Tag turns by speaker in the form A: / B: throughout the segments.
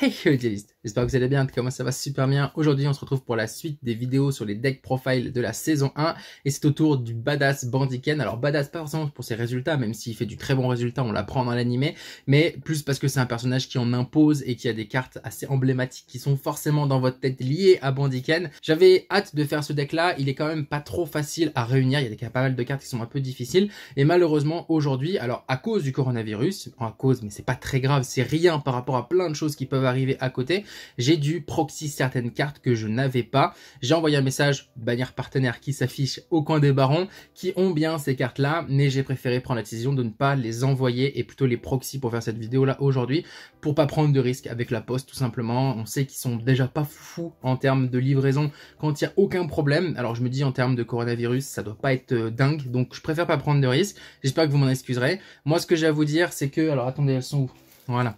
A: Hey, you just J'espère que vous allez bien, Comment ça va super bien. Aujourd'hui on se retrouve pour la suite des vidéos sur les decks profiles de la saison 1 et c'est au du Badass Bandiken. Alors Badass pas forcément pour ses résultats, même s'il fait du très bon résultat, on l'apprend dans l'animé, mais plus parce que c'est un personnage qui en impose et qui a des cartes assez emblématiques qui sont forcément dans votre tête liées à Bandiken. J'avais hâte de faire ce deck là, il est quand même pas trop facile à réunir, il y a pas mal de cartes qui sont un peu difficiles et malheureusement aujourd'hui, alors à cause du coronavirus, à cause mais c'est pas très grave, c'est rien par rapport à plein de choses qui peuvent arriver à côté, j'ai dû proxy certaines cartes que je n'avais pas. J'ai envoyé un message bannière partenaire qui s'affiche au coin des barons, qui ont bien ces cartes-là, mais j'ai préféré prendre la décision de ne pas les envoyer et plutôt les proxy pour faire cette vidéo-là aujourd'hui, pour pas prendre de risque avec la poste tout simplement. On sait qu'ils sont déjà pas fous en termes de livraison quand il n'y a aucun problème. Alors je me dis en termes de coronavirus, ça doit pas être euh, dingue, donc je préfère pas prendre de risques. J'espère que vous m'en excuserez. Moi, ce que j'ai à vous dire, c'est que... Alors attendez, elles sont où Voilà.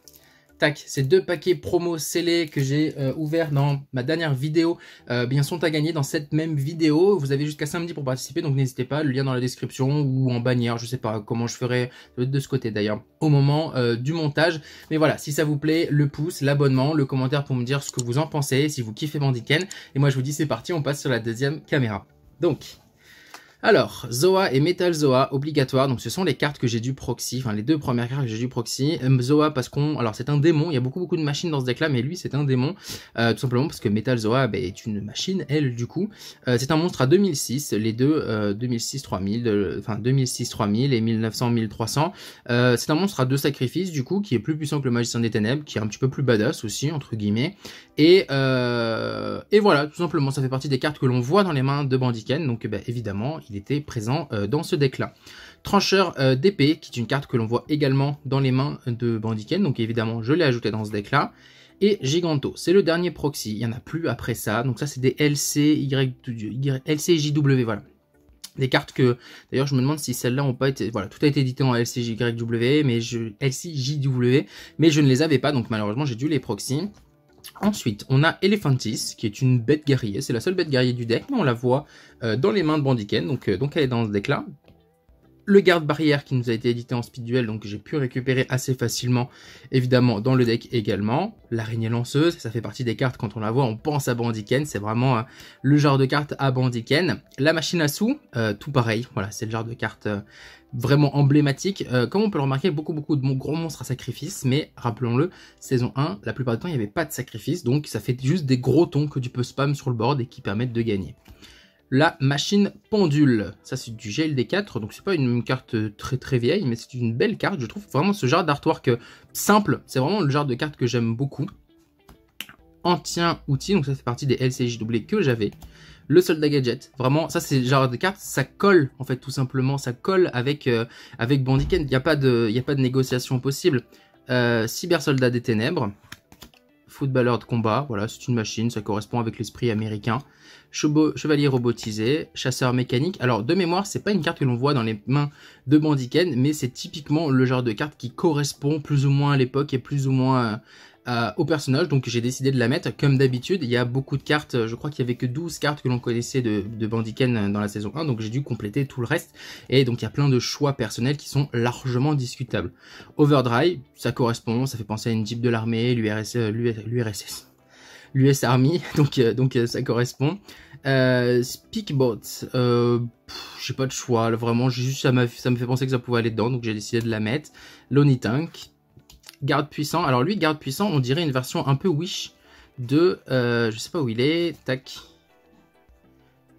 A: Tac, ces deux paquets promo scellés que j'ai euh, ouverts dans ma dernière vidéo, euh, bien sont à gagner dans cette même vidéo. Vous avez jusqu'à samedi pour participer, donc n'hésitez pas, le lien dans la description ou en bannière, je sais pas comment je ferai de ce côté d'ailleurs, au moment euh, du montage. Mais voilà, si ça vous plaît, le pouce, l'abonnement, le commentaire pour me dire ce que vous en pensez, si vous kiffez Bandiken. Et moi je vous dis c'est parti, on passe sur la deuxième caméra. Donc, alors, Zoa et Metal Zoa, obligatoire. Donc, ce sont les cartes que j'ai dû proxy, enfin, les deux premières cartes que j'ai dû proxy. Euh, Zoa, parce qu'on. Alors, c'est un démon. Il y a beaucoup, beaucoup de machines dans ce deck-là, mais lui, c'est un démon. Euh, tout simplement parce que Metal Zoa bah, est une machine, elle, du coup. Euh, c'est un monstre à 2006, les deux, 2006-3000, enfin, 2006-3000 et 1900-1300. c'est un monstre à deux sacrifices, du coup, qui est plus puissant que le Magicien des Ténèbres, qui est un petit peu plus badass aussi, entre guillemets. Et, et voilà, tout simplement, ça fait partie des cartes que l'on voit dans les mains de Bandiken. Donc, bah, évidemment, il était présent euh, dans ce deck-là. Trancheur euh, d'épée, qui est une carte que l'on voit également dans les mains de Bandiken, donc évidemment je l'ai ajouté dans ce deck-là. Et Giganto, c'est le dernier proxy, il n'y en a plus après ça, donc ça c'est des LC, y, LCJW, voilà. Des cartes que, d'ailleurs je me demande si celles-là ont pas été, voilà, tout a été édité en LCJW, mais je, LCJW, mais je ne les avais pas, donc malheureusement j'ai dû les proxy. Ensuite, on a Elephantis, qui est une bête guerrière, C'est la seule bête guerrière du deck, mais on la voit euh, dans les mains de Bandiken, donc, euh, donc elle est dans ce deck-là le garde barrière qui nous a été édité en speed duel, donc j'ai pu récupérer assez facilement, évidemment, dans le deck également. L'araignée lanceuse, ça fait partie des cartes, quand on la voit, on pense à Bandiken, c'est vraiment euh, le genre de carte à Bandiken. La machine à sous, euh, tout pareil, voilà, c'est le genre de carte euh, vraiment emblématique. comme on peut le remarquer, beaucoup, beaucoup de gros monstres à sacrifice, mais rappelons-le, saison 1, la plupart du temps, il n'y avait pas de sacrifice, donc ça fait juste des gros tons que tu peux spam sur le board et qui permettent de gagner la machine pendule. Ça, c'est du GLD4, donc c'est pas une carte très très vieille, mais c'est une belle carte. Je trouve vraiment ce genre d'artwork euh, simple. C'est vraiment le genre de carte que j'aime beaucoup. Antien outil, donc ça fait partie des LCJW que j'avais. Le soldat gadget, vraiment, ça c'est le genre de carte, ça colle en fait tout simplement, ça colle avec, euh, avec il n'y a, pas de, a pas de négociation possible. Euh, cyber soldat des ténèbres, footballeur de combat, voilà, c'est une machine, ça correspond avec l'esprit américain. Chevalier robotisé, chasseur mécanique. Alors, de mémoire, c'est pas une carte que l'on voit dans les mains de Bandiken, mais c'est typiquement le genre de carte qui correspond plus ou moins à l'époque et plus ou moins euh, euh, au personnage, donc j'ai décidé de la mettre. Comme d'habitude, il y a beaucoup de cartes, euh, je crois qu'il y avait que 12 cartes que l'on connaissait de, de euh, dans la saison 1, donc j'ai dû compléter tout le reste, et donc il y a plein de choix personnels qui sont largement discutables. Overdrive, ça correspond, ça fait penser à une Jeep de l'armée, l'URSS, l'URSS, l'US Army, donc, donc ça correspond. Euh, Speakbot, j'ai pas de choix, vraiment, juste ça, ça me fait penser que ça pouvait aller dedans, donc j'ai décidé de la mettre. Lonitank, Garde puissant. Alors lui, garde puissant, on dirait une version un peu wish de... Euh, je sais pas où il est. Tac.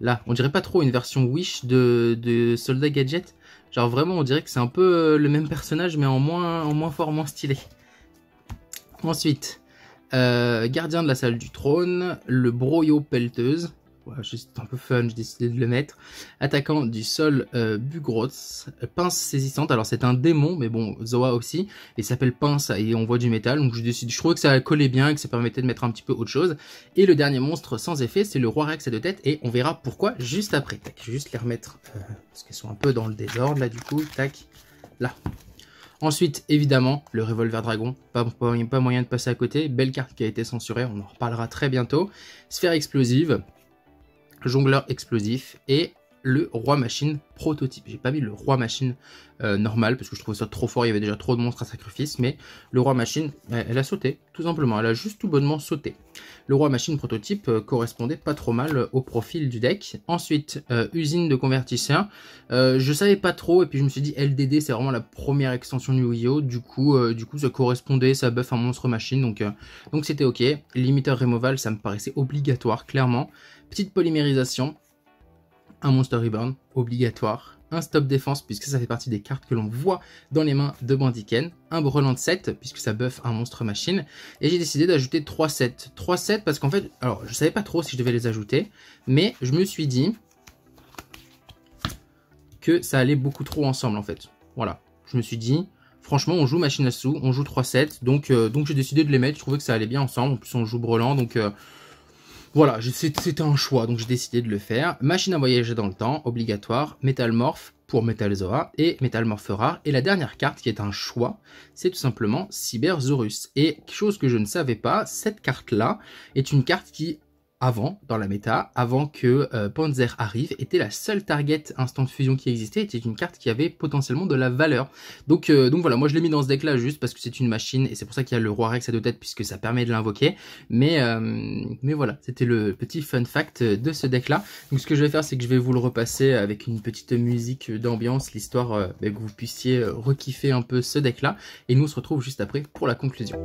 A: Là, on dirait pas trop une version wish de, de Soldat Gadget. Genre vraiment, on dirait que c'est un peu euh, le même personnage, mais en moins, en moins fort, moins stylé. Ensuite, euh, gardien de la salle du trône, le broyo pelleteuse, ouais, juste un peu fun, j'ai décidé de le mettre. Attaquant du sol euh, Bugroth, pince saisissante, alors c'est un démon, mais bon, Zoa aussi, et s'appelle pince et on voit du métal, donc je décide, je trouvais que ça collait bien et que ça permettait de mettre un petit peu autre chose. Et le dernier monstre sans effet, c'est le roi Rex à deux têtes, et on verra pourquoi juste après. Tac, je vais juste les remettre, euh, parce qu'elles sont un peu dans le désordre là du coup, tac, là. Ensuite, évidemment, le Revolver Dragon, pas, pas, pas, moyen de passer à côté, belle carte qui a été censurée, on en reparlera très bientôt. Sphère explosive, jongleur explosif et le roi machine prototype. J'ai pas mis le roi machine euh, normal parce que je trouvais ça trop fort, il y avait déjà trop de monstres à sacrifice, mais le roi machine, elle, a sauté, tout simplement, elle a juste tout bonnement sauté. Le roi machine prototype euh, correspondait pas trop mal au profil du deck. Ensuite, euh, usine de convertisseur, je savais pas trop et puis je me suis dit LDD c'est vraiment la première extension du Wii Du coup, du coup ça correspondait, ça buff un monstre machine donc donc c'était ok. Limiteur removal ça me paraissait obligatoire clairement. Petite polymérisation, un Monster Reborn, obligatoire, un stop défense puisque ça fait partie des cartes que l'on voit dans les mains de Bandiken, un de 7 puisque ça buff un monstre machine, et j'ai décidé d'ajouter 3 sets. 3 sets parce qu'en fait, alors je savais pas trop si je devais les ajouter, mais je me suis dit que ça allait beaucoup trop ensemble en fait. Voilà, je me suis dit, franchement on joue machine à sous, on joue 3 sets, donc, euh, donc j'ai décidé de les mettre, je trouvais que ça allait bien ensemble, en plus on joue Brelant, donc... Euh, voilà, c'était un choix, donc j'ai décidé de le faire. Machine à voyager dans le temps, obligatoire, Morph pour Metalzoa et Morph rare. Et la dernière carte qui est un choix, c'est tout simplement Zorus. Et chose que je ne savais pas, cette carte-là est une carte qui avant, dans la méta, avant que euh, Panzer arrive, était la seule target instant de fusion qui existait, était une carte qui avait potentiellement de la valeur. Donc, euh, donc voilà, moi je l'ai mis dans ce deck là juste parce que c'est une machine et c'est pour ça qu'il y a le roi Rex à deux têtes puisque ça permet de l'invoquer. Mais, euh, mais voilà, c'était le petit fun fact de ce deck là. Donc ce que je vais faire c'est que je vais vous le repasser avec une petite musique d'ambiance, l'histoire bah, que vous puissiez rekiffer un peu ce deck là. Et nous on se retrouve juste après pour la conclusion.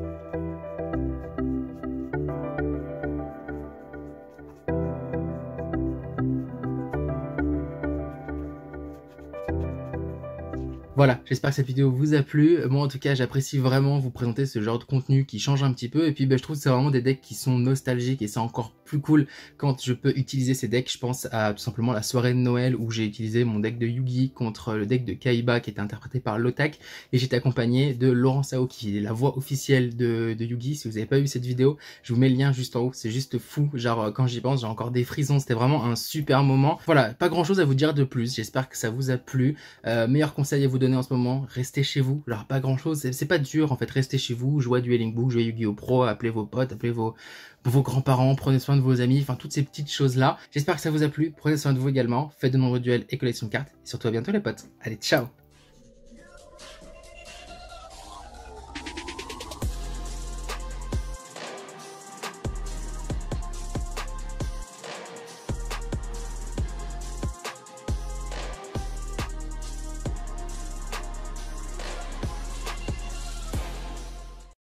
A: Voilà, j'espère que cette vidéo vous a plu. Moi, en tout cas, j'apprécie vraiment vous présenter ce genre de contenu qui change un petit peu. Et puis, ben, je trouve que c'est vraiment des decks qui sont nostalgiques et c'est encore plus cool quand je peux utiliser ces decks. Je pense à tout simplement la soirée de Noël où j'ai utilisé mon deck de Yugi contre le deck de Kaiba qui était interprété par Lotak. Et j'étais accompagné de Laurent Sao qui est la voix officielle de, Yugi. Si vous n'avez pas vu cette vidéo, je vous mets le lien juste en haut. C'est juste fou. Genre, euh, quand j'y pense, j'ai encore des frissons. C'était vraiment un super moment. Voilà, pas grand chose à vous dire de plus. J'espère que ça vous a plu. Euh, meilleur conseil à vous donner en ce moment, restez chez vous. Alors pas grand chose, c'est pas dur en fait, restez chez vous, jouez à Dueling Book, jouez Yu-Gi-Oh Pro, appelez vos potes, appelez vos, vos grands-parents, prenez soin de vos amis, enfin toutes ces petites choses-là. J'espère que ça vous a plu, prenez soin de vous également, faites de nombreux duels et collections de cartes. Et surtout à bientôt les potes. Allez, ciao